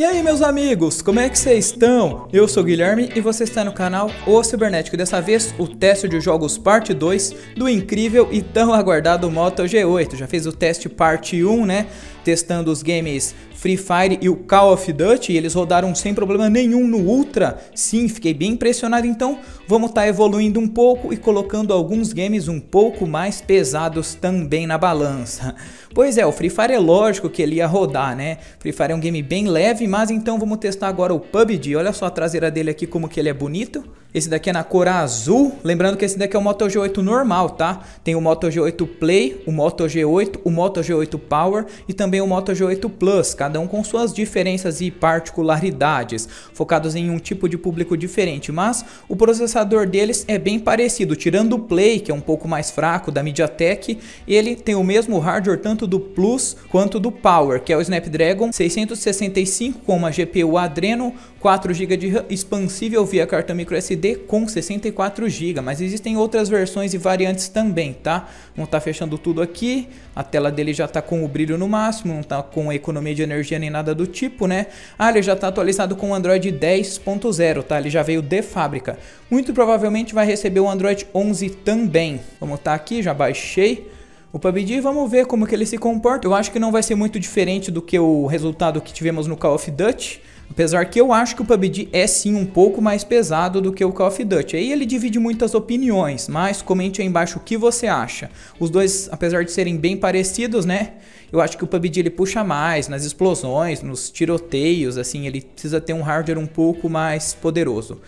E aí, meus amigos, como é que vocês estão? Eu sou o Guilherme e você está no canal O Cibernético. Dessa vez, o teste de jogos parte 2 do incrível e tão aguardado Moto G8. Já fez o teste parte 1, né? Testando os games Free Fire e o Call of Duty, e eles rodaram sem problema nenhum no Ultra. Sim, fiquei bem impressionado, então vamos estar tá evoluindo um pouco e colocando alguns games um pouco mais pesados também na balança. Pois é, o Free Fire é lógico que ele ia rodar, né? Free Fire é um game bem leve, mas então vamos testar agora o PUBG. Olha só a traseira dele aqui como que ele é bonito. Esse daqui é na cor azul, lembrando que esse daqui é o Moto G8 normal, tá? Tem o Moto G8 Play, o Moto G8, o Moto G8 Power e também o Moto G8 Plus, cada cada um com suas diferenças e particularidades, focados em um tipo de público diferente, mas o processador deles é bem parecido, tirando o Play, que é um pouco mais fraco da MediaTek, ele tem o mesmo hardware tanto do Plus quanto do Power, que é o Snapdragon 665 com uma GPU Adreno, 4 GB de RAM expansível via cartão microSD com 64 GB, mas existem outras versões e variantes também, tá? Vamos estar tá fechando tudo aqui. A tela dele já está com o brilho no máximo, não está com a economia de energia energia nem nada do tipo, né? Ah, ele já está atualizado com o Android 10.0, tá? Ele já veio de fábrica. Muito provavelmente vai receber o Android 11 também. Vamos estar tá aqui, já baixei o PUBG vamos ver como que ele se comporta. Eu acho que não vai ser muito diferente do que o resultado que tivemos no Call of Duty. Apesar que eu acho que o PUBG é sim um pouco mais pesado do que o Call of Duty. Aí ele divide muitas opiniões, mas comente aí embaixo o que você acha. Os dois, apesar de serem bem parecidos, né? Eu acho que o PUBG ele puxa mais nas explosões, nos tiroteios, assim, ele precisa ter um hardware um pouco mais poderoso.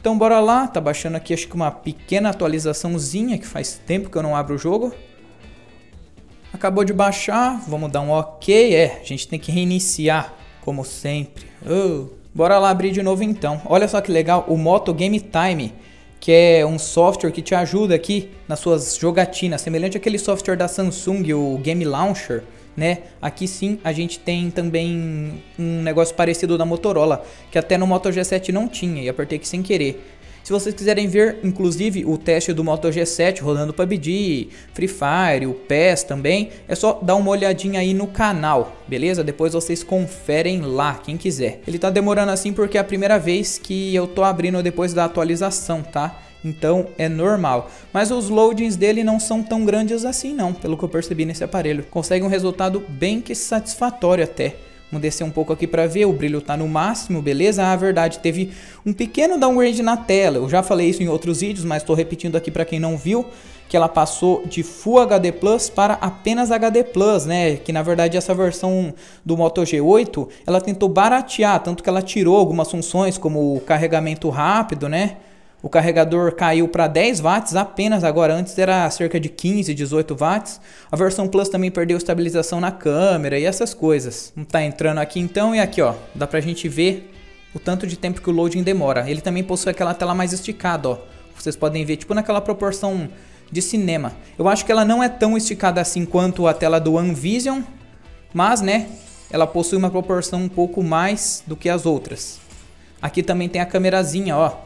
Então bora lá, tá baixando aqui acho que uma pequena atualizaçãozinha que faz tempo que eu não abro o jogo. Acabou de baixar, vamos dar um ok, é, a gente tem que reiniciar como sempre. Oh, bora lá abrir de novo então. Olha só que legal, o Moto Game Time, que é um software que te ajuda aqui nas suas jogatinas, semelhante àquele software da Samsung, o Game Launcher. Né? Aqui sim a gente tem também um negócio parecido da Motorola, que até no Moto G7 não tinha, e apertei que sem querer. Se vocês quiserem ver, inclusive, o teste do Moto G7 rodando PUBG, Free Fire, o PES também, é só dar uma olhadinha aí no canal, beleza? Depois vocês conferem lá, quem quiser. Ele tá demorando assim porque é a primeira vez que eu tô abrindo depois da atualização, tá? Então é normal. Mas os loadings dele não são tão grandes assim não, pelo que eu percebi nesse aparelho. Consegue um resultado bem que satisfatório até. Vamos descer um pouco aqui para ver, o brilho está no máximo, beleza? Ah, verdade, teve um pequeno downgrade na tela. Eu já falei isso em outros vídeos, mas estou repetindo aqui para quem não viu, que ela passou de Full HD Plus para apenas HD Plus, né? Que na verdade essa versão do Moto G8, ela tentou baratear, tanto que ela tirou algumas funções como o carregamento rápido, né? O carregador caiu para 10 watts apenas agora, antes era cerca de 15, 18 watts. A versão Plus também perdeu estabilização na câmera e essas coisas. Tá entrando aqui então e aqui ó, dá pra gente ver o tanto de tempo que o loading demora. Ele também possui aquela tela mais esticada ó, vocês podem ver tipo naquela proporção de cinema. Eu acho que ela não é tão esticada assim quanto a tela do OneVision, mas né, ela possui uma proporção um pouco mais do que as outras. Aqui também tem a câmerazinha ó,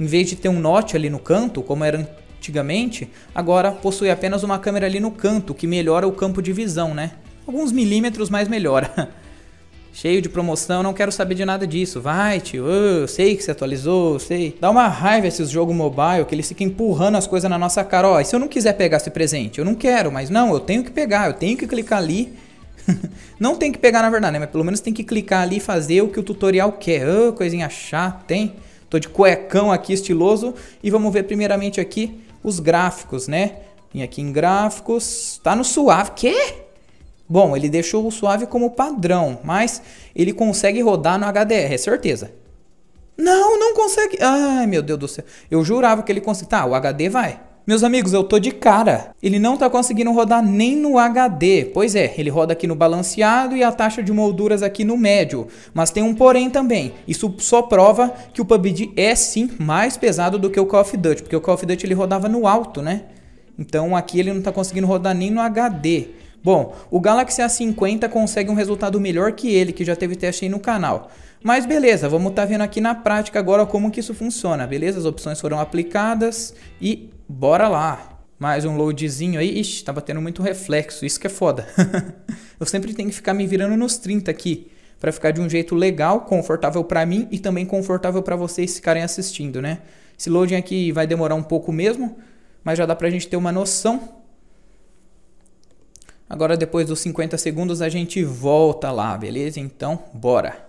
em vez de ter um note ali no canto, como era antigamente, agora possui apenas uma câmera ali no canto, que melhora o campo de visão, né? Alguns milímetros, mais melhora. Cheio de promoção, não quero saber de nada disso. Vai, tio, oh, eu sei que se atualizou, sei. Dá uma raiva esses jogos mobile que eles ficam empurrando as coisas na nossa cara. Ó, oh, e se eu não quiser pegar esse presente? Eu não quero, mas não, eu tenho que pegar, eu tenho que clicar ali. não tem que pegar na verdade, né? Mas pelo menos tem que clicar ali e fazer o que o tutorial quer. Ô, oh, coisinha chata, hein? Estou de cuecão aqui estiloso e vamos ver primeiramente aqui os gráficos, né? Vim aqui em gráficos, tá no suave. Quê? Bom, ele deixou o suave como padrão, mas ele consegue rodar no HDR, é certeza. Não, não consegue. Ai, meu Deus do céu. Eu jurava que ele conseguia. Tá, o HD vai. Meus amigos, eu tô de cara. Ele não tá conseguindo rodar nem no HD. Pois é, ele roda aqui no balanceado e a taxa de molduras aqui no médio. Mas tem um porém também. Isso só prova que o PUBG é sim mais pesado do que o Call of Duty, porque o Call of Duty ele rodava no alto, né? Então aqui ele não tá conseguindo rodar nem no HD. Bom, o Galaxy A50 consegue um resultado melhor que ele, que já teve teste aí no canal. Mas beleza, vamos estar tá vendo aqui na prática agora como que isso funciona, beleza? As opções foram aplicadas e bora lá. Mais um loadzinho aí. Ixi, tá batendo muito reflexo. Isso que é foda. eu sempre tenho que ficar me virando nos 30 aqui. para ficar de um jeito legal, confortável para mim e também confortável para vocês ficarem assistindo, né? Esse loading aqui vai demorar um pouco mesmo. Mas já dá pra gente ter uma noção. Agora depois dos 50 segundos a gente volta lá, beleza? Então, bora!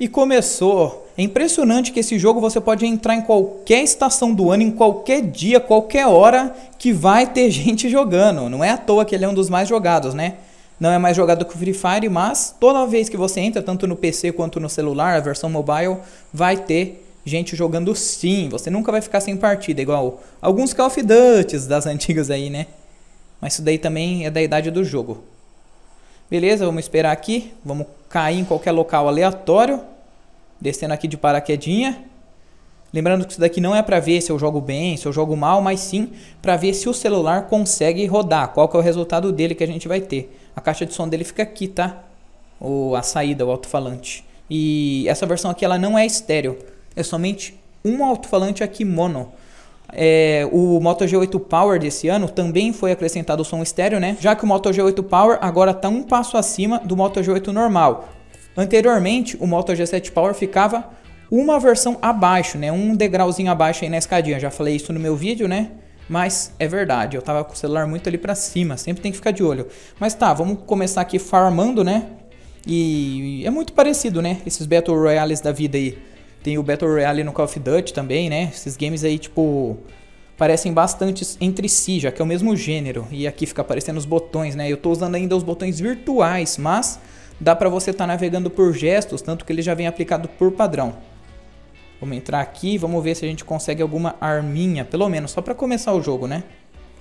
e começou. É impressionante que esse jogo você pode entrar em qualquer estação do ano, em qualquer dia, qualquer hora que vai ter gente jogando. Não é à toa que ele é um dos mais jogados, né? Não é mais jogado que o Free Fire, mas toda vez que você entra, tanto no PC quanto no celular, a versão mobile, vai ter gente jogando sim. Você nunca vai ficar sem partida, igual alguns Call of Duty das antigas aí, né? Mas isso daí também é da idade do jogo. Beleza, vamos esperar aqui. Vamos cair em qualquer local aleatório. Descendo aqui de paraquedinha. Lembrando que isso daqui não é para ver se eu jogo bem, se eu jogo mal, mas sim para ver se o celular consegue rodar, qual que é o resultado dele que a gente vai ter. A caixa de som dele fica aqui, tá? o a saída, o alto-falante. E essa versão aqui ela não é estéreo, é somente um alto-falante aqui mono. É, o Moto G8 Power desse ano também foi acrescentado o som estéreo, né? Já que o Moto G8 Power agora está um passo acima do Moto G8 normal. Anteriormente, o Moto G7 Power ficava uma versão abaixo, né? Um degrauzinho abaixo aí na escadinha. Já falei isso no meu vídeo, né? Mas é verdade, eu tava com o celular muito ali para cima, sempre tem que ficar de olho. Mas tá, vamos começar aqui farmando, né? E é muito parecido, né? Esses Battle Royales da vida aí. Tem o Battle Royale no Call of Duty também, né? Esses games aí, tipo, parecem bastante entre si, já que é o mesmo gênero. E aqui fica aparecendo os botões, né? Eu tô usando ainda os botões virtuais, mas dá para você estar tá navegando por gestos, tanto que ele já vem aplicado por padrão. Vamos entrar aqui, vamos ver se a gente consegue alguma arminha, pelo menos, só para começar o jogo, né?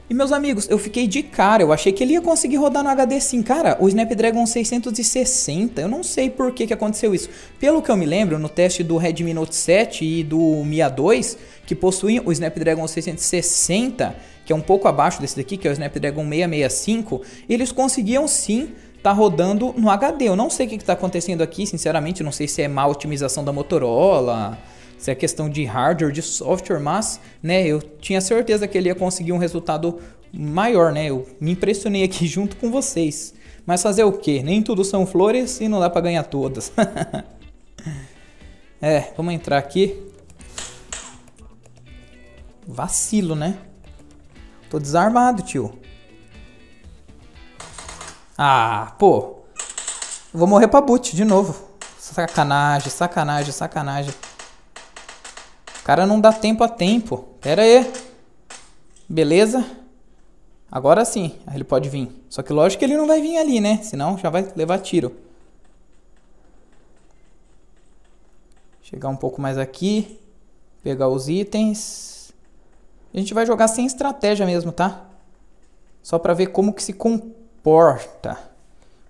E meus amigos, eu fiquei de cara, eu achei que ele ia conseguir rodar no HD sim. Cara, o Snapdragon 660, eu não sei por que, que aconteceu isso. Pelo que eu me lembro, no teste do Redmi Note 7 e do Mi A2, que possuem o Snapdragon 660, que é um pouco abaixo desse daqui, que é o Snapdragon 665, eles conseguiam sim tá rodando no HD. Eu não sei o que está acontecendo aqui, sinceramente, não sei se é má otimização da Motorola, se é questão de hardware, de software, mas né, eu tinha certeza que ele ia conseguir um resultado maior, né? Eu me impressionei aqui junto com vocês. Mas fazer o quê? Nem tudo são flores e não dá para ganhar todas. é, vamos entrar aqui. Vacilo, né? Tô desarmado, tio. Ah, pô. Vou morrer pra boot de novo. Sacanagem, sacanagem, sacanagem. Cara, não dá tempo a tempo. Pera aí. Beleza? Agora sim, ele pode vir. Só que lógico que ele não vai vir ali, né? Senão já vai levar tiro. Chegar um pouco mais aqui. Pegar os itens. A gente vai jogar sem estratégia mesmo, tá? Só pra ver como que se comporta porta.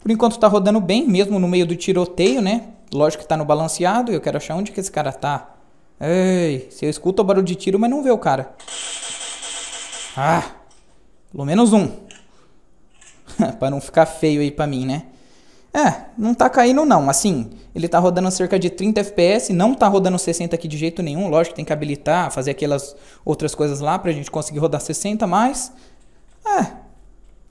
Por enquanto está rodando bem, mesmo no meio do tiroteio, né? Lógico que está no balanceado, eu quero achar onde que esse cara tá. Ei, se eu escuto o barulho de tiro, mas não vê o cara. Ah, pelo menos um. para não ficar feio aí para mim, né? É, não tá caindo não, assim, ele tá rodando cerca de 30 FPS, não tá rodando 60 aqui de jeito nenhum, lógico, tem que habilitar, fazer aquelas outras coisas lá pra gente conseguir rodar 60, mas... É,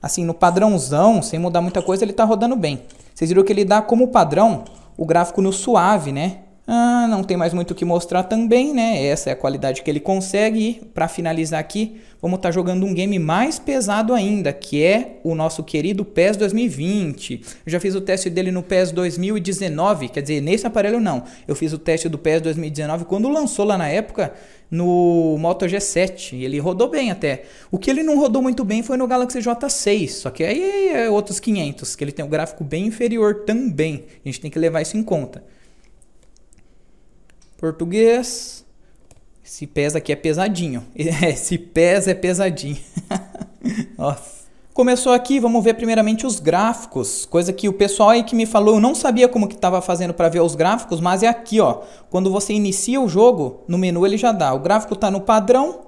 assim, no padrãozão, sem mudar muita coisa, ele está rodando bem. Vocês viram que ele dá como padrão o gráfico no suave, né? Ah, não tem mais muito o que mostrar também, né? Essa é a qualidade que ele consegue. E para finalizar aqui, vamos estar tá jogando um game mais pesado ainda, que é o nosso querido PES 2020. Eu já fiz o teste dele no PES 2019, quer dizer, nesse aparelho não. Eu fiz o teste do PES 2019 quando lançou lá na época no Moto G7. Ele rodou bem até. O que ele não rodou muito bem foi no Galaxy J6, só que aí é outros 500, que ele tem um gráfico bem inferior também. A gente tem que levar isso em conta português. Esse pés aqui é pesadinho. É, esse pés é pesadinho. Nossa. Começou aqui, vamos ver primeiramente os gráficos, coisa que o pessoal aí que me falou, eu não sabia como que estava fazendo para ver os gráficos, mas é aqui, ó. Quando você inicia o jogo, no menu ele já dá. O gráfico está no padrão.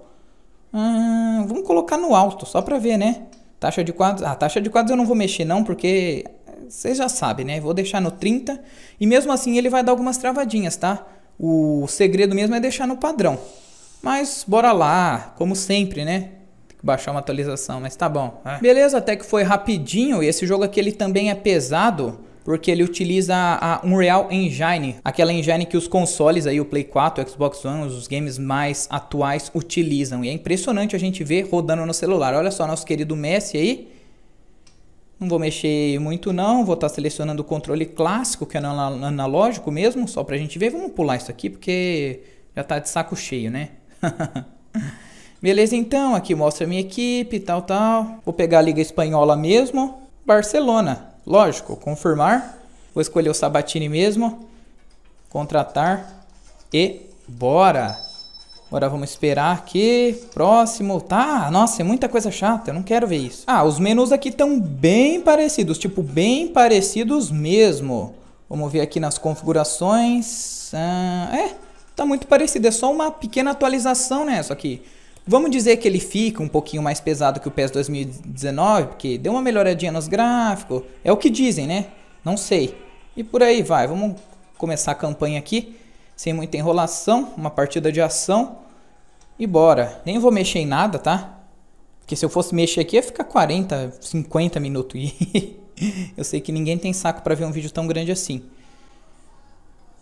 Hum, vamos colocar no alto, só para ver, né? Taxa de quadros. A ah, taxa de quadros eu não vou mexer não, porque vocês já sabem, né? Vou deixar no 30 e mesmo assim ele vai dar algumas travadinhas, tá? O segredo mesmo é deixar no padrão. Mas bora lá, como sempre, né? Tem que baixar uma atualização, mas tá bom. É. Beleza, até que foi rapidinho. E esse jogo aqui ele também é pesado porque ele utiliza a Unreal Engine, aquela engine que os consoles aí, o Play 4, o Xbox One, os games mais atuais utilizam. E é impressionante a gente ver rodando no celular. Olha só nosso querido Messi aí, não vou mexer muito não, vou estar tá selecionando o controle clássico, que é analógico mesmo, só para a gente ver. Vamos pular isso aqui porque já está de saco cheio, né? Beleza, então, aqui mostra a minha equipe, tal, tal. Vou pegar a Liga Espanhola mesmo, Barcelona, lógico, confirmar. Vou escolher o Sabatini mesmo, contratar e bora! Agora vamos esperar aqui. Próximo. Tá, nossa, é muita coisa chata. Eu não quero ver isso. Ah, os menus aqui estão bem parecidos. Tipo, bem parecidos mesmo. Vamos ver aqui nas configurações. Ah, é, tá muito parecido. É só uma pequena atualização, né? Só que vamos dizer que ele fica um pouquinho mais pesado que o PES 2019. Porque deu uma melhoradinha nos gráficos. É o que dizem, né? Não sei. E por aí vai. Vamos começar a campanha aqui sem muita enrolação, uma partida de ação e bora. Nem vou mexer em nada, tá? Porque se eu fosse mexer aqui ia ficar 40, 50 minutos e eu sei que ninguém tem saco para ver um vídeo tão grande assim.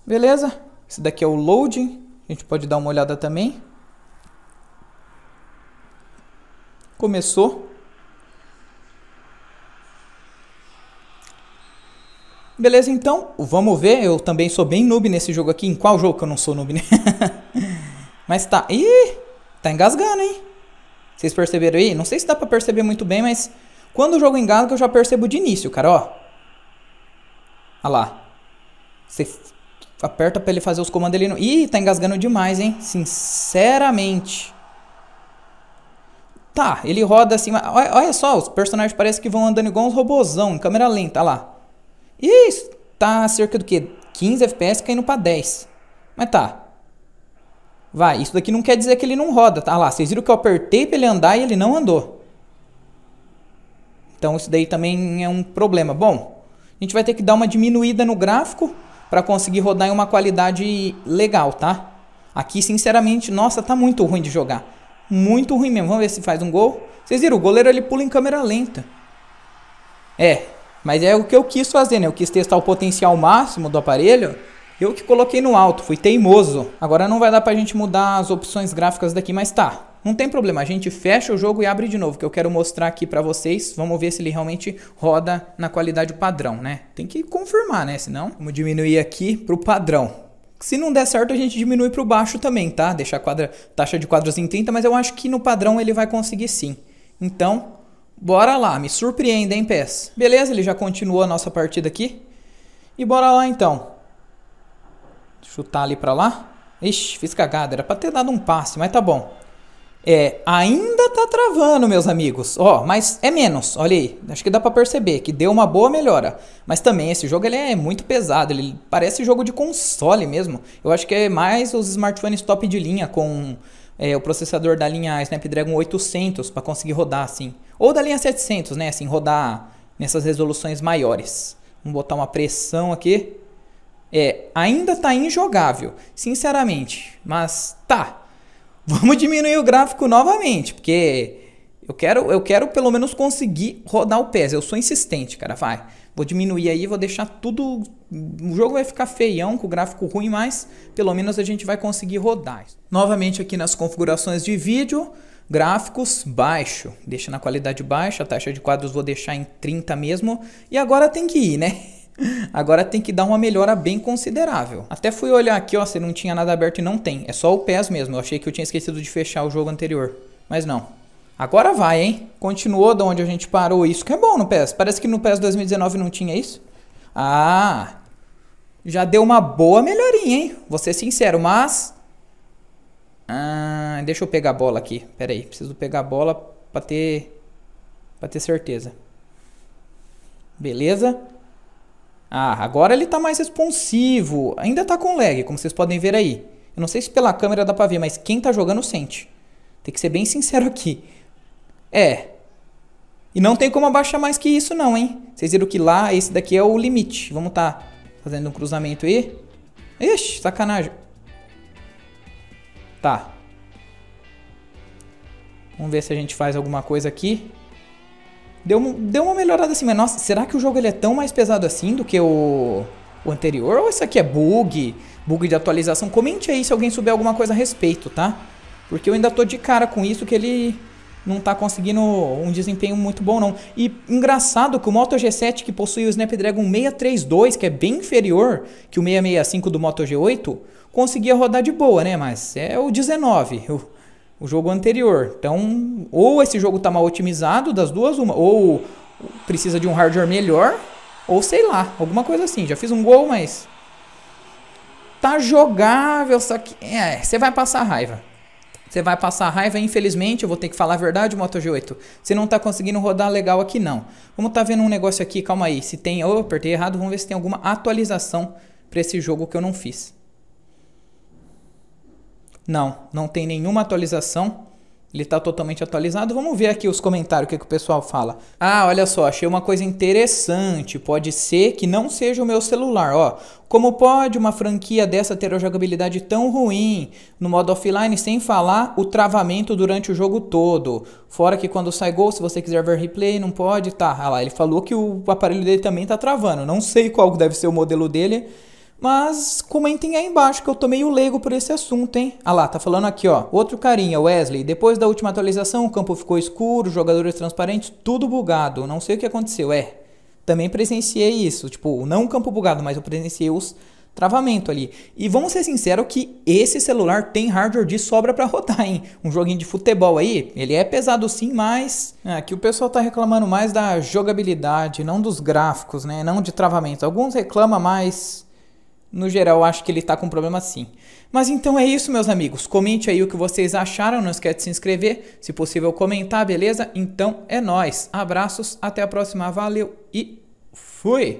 Beleza? Esse daqui é o loading, a gente pode dar uma olhada também. Começou. Beleza, então, vamos ver. Eu também sou bem noob nesse jogo aqui. Em qual jogo que eu não sou noob, né? mas tá. Ih, tá engasgando, hein? Vocês perceberam aí? Não sei se dá pra perceber muito bem, mas quando o jogo engasga eu já percebo de início, cara, ó. Olha lá. Você aperta pra ele fazer os comandos, ali não... Ih, tá engasgando demais, hein? Sinceramente. Tá, ele roda assim... Olha, olha só, os personagens parecem que vão andando igual uns robozão em câmera lenta, olha lá. E é tá cerca do que? 15 FPS caindo para 10. Mas tá. Vai, isso daqui não quer dizer que ele não roda. Tá ah lá, vocês viram que eu apertei pra ele andar e ele não andou. Então isso daí também é um problema. Bom, a gente vai ter que dar uma diminuída no gráfico para conseguir rodar em uma qualidade legal, tá? Aqui, sinceramente, nossa, tá muito ruim de jogar. Muito ruim mesmo. Vamos ver se faz um gol. Vocês viram, o goleiro ele pula em câmera lenta. É, mas é o que eu quis fazer, né? Eu quis testar o potencial máximo do aparelho. Eu que coloquei no alto, fui teimoso. Agora não vai dar pra gente mudar as opções gráficas daqui, mas tá. Não tem problema, a gente fecha o jogo e abre de novo, que eu quero mostrar aqui pra vocês. Vamos ver se ele realmente roda na qualidade padrão, né? Tem que confirmar, né? Senão, vamos diminuir aqui pro padrão. Se não der certo, a gente diminui para o baixo também, tá? Deixar a quadra, taxa de quadros em 30, mas eu acho que no padrão ele vai conseguir sim. Então, Bora lá, me surpreenda, hein, PES. Beleza, ele já continuou a nossa partida aqui. E bora lá, então. Chutar ali pra lá. Ixi, fiz cagada, era pra ter dado um passe, mas tá bom. É, ainda tá travando, meus amigos. Ó, mas é menos, olha aí. Acho que dá pra perceber que deu uma boa melhora. Mas também, esse jogo ele é muito pesado, ele parece jogo de console mesmo. Eu acho que é mais os smartphones top de linha com é, o processador da linha Snapdragon 800 para conseguir rodar assim. Ou da linha 700, né? Assim, rodar nessas resoluções maiores. Vamos botar uma pressão aqui. É, ainda tá injogável, sinceramente. Mas tá. Vamos diminuir o gráfico novamente, porque eu quero, eu quero pelo menos conseguir rodar o PES. Eu sou insistente, cara, vai. Vou diminuir aí, vou deixar tudo. O jogo vai ficar feião, com o gráfico ruim, mas pelo menos a gente vai conseguir rodar. Novamente aqui nas configurações de vídeo, gráficos baixo, deixa na qualidade baixa, a taxa de quadros vou deixar em 30 mesmo. E agora tem que ir, né? Agora tem que dar uma melhora bem considerável. Até fui olhar aqui, ó, se não tinha nada aberto e não tem. É só o pés mesmo. Eu achei que eu tinha esquecido de fechar o jogo anterior. Mas não, Agora vai, hein? Continuou de onde a gente parou. Isso que é bom no PES. Parece que no PES 2019 não tinha isso. Ah, já deu uma boa melhorinha, hein? Vou ser sincero, mas... Ah, deixa eu pegar a bola aqui. Pera aí, preciso pegar a bola pra ter, pra ter certeza. Beleza? Ah, agora ele tá mais responsivo. Ainda tá com lag, como vocês podem ver aí. Eu não sei se pela câmera dá pra ver, mas quem tá jogando sente. Tem que ser bem sincero aqui. É. E não tem como abaixar mais que isso não, hein? Vocês viram que lá, esse daqui é o limite. Vamos tá fazendo um cruzamento aí. Ixi, sacanagem. Tá. Vamos ver se a gente faz alguma coisa aqui. Deu, deu uma melhorada assim, mas nossa, será que o jogo ele é tão mais pesado assim do que o, o anterior? Ou isso aqui é bug? Bug de atualização? Comente aí se alguém souber alguma coisa a respeito, tá? Porque eu ainda tô de cara com isso que ele não tá conseguindo um desempenho muito bom não. E engraçado que o Moto G7 que possui o Snapdragon 632, que é bem inferior que o 665 do Moto G8, conseguia rodar de boa, né? Mas é o 19, o, o jogo anterior. Então, ou esse jogo tá mal otimizado das duas, uma, ou precisa de um hardware melhor, ou sei lá, alguma coisa assim. Já fiz um gol, mas tá jogável, só que é, você vai passar raiva. Você vai passar raiva, infelizmente, eu vou ter que falar a verdade, Moto G8. Você não tá conseguindo rodar legal aqui, não. Vamos tá vendo um negócio aqui, calma aí. Se tem. Oh, eu apertei errado, vamos ver se tem alguma atualização para esse jogo que eu não fiz. Não, não tem nenhuma atualização. Ele está totalmente atualizado. Vamos ver aqui os comentários, o que, que o pessoal fala. Ah, olha só, achei uma coisa interessante. Pode ser que não seja o meu celular. Ó, como pode uma franquia dessa ter a jogabilidade tão ruim no modo offline, sem falar o travamento durante o jogo todo? Fora que quando sai gol, se você quiser ver replay, não pode, tá. Ah lá, ele falou que o aparelho dele também está travando. Não sei qual deve ser o modelo dele mas comentem aí embaixo que eu tô meio leigo por esse assunto, hein? Ah lá, tá falando aqui, ó. Outro carinha, Wesley. Depois da última atualização, o campo ficou escuro, jogadores transparentes, tudo bugado. Não sei o que aconteceu. É, também presenciei isso. Tipo, não o campo bugado, mas eu presenciei os travamento ali. E vamos ser sinceros que esse celular tem hardware de sobra para rodar, hein? Um joguinho de futebol aí, ele é pesado sim, mas é, que o pessoal tá reclamando mais da jogabilidade, não dos gráficos, né? Não de travamento. Alguns reclamam mais no geral, acho que ele está com problema sim. Mas então é isso, meus amigos. Comente aí o que vocês acharam. Não esquece de se inscrever. Se possível, comentar, beleza? Então é nós. Abraços, até a próxima. Valeu e fui!